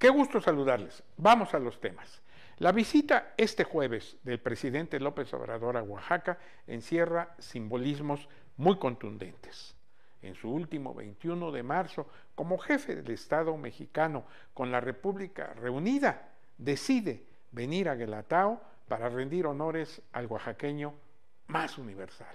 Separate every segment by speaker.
Speaker 1: Qué gusto saludarles. Vamos a los temas. La visita este jueves del presidente López Obrador a Oaxaca encierra simbolismos muy contundentes. En su último 21 de marzo, como jefe del Estado mexicano con la República reunida, decide venir a Guelatao para rendir honores al oaxaqueño más universal.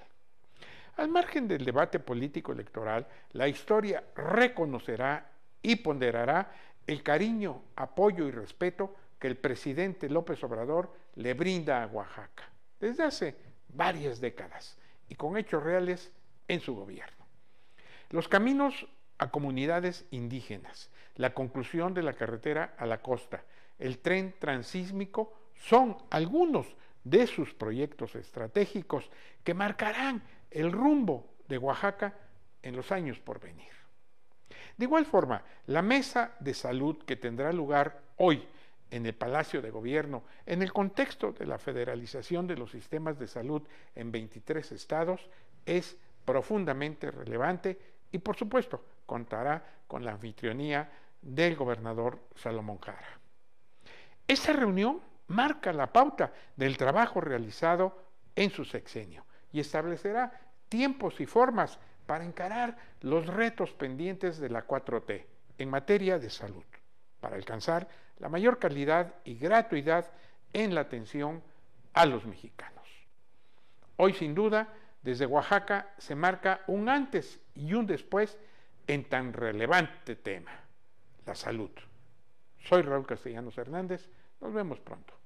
Speaker 1: Al margen del debate político electoral, la historia reconocerá y ponderará el cariño, apoyo y respeto que el presidente López Obrador le brinda a Oaxaca desde hace varias décadas y con hechos reales en su gobierno. Los caminos a comunidades indígenas, la conclusión de la carretera a la costa, el tren transísmico son algunos de sus proyectos estratégicos que marcarán el rumbo de Oaxaca en los años por venir. De igual forma, la mesa de salud que tendrá lugar hoy en el Palacio de Gobierno, en el contexto de la federalización de los sistemas de salud en 23 estados, es profundamente relevante y, por supuesto, contará con la anfitrionía del gobernador Salomón Jara. Esta reunión marca la pauta del trabajo realizado en su sexenio y establecerá tiempos y formas para encarar los retos pendientes de la 4T en materia de salud, para alcanzar la mayor calidad y gratuidad en la atención a los mexicanos. Hoy sin duda, desde Oaxaca se marca un antes y un después en tan relevante tema, la salud. Soy Raúl Castellanos Hernández, nos vemos pronto.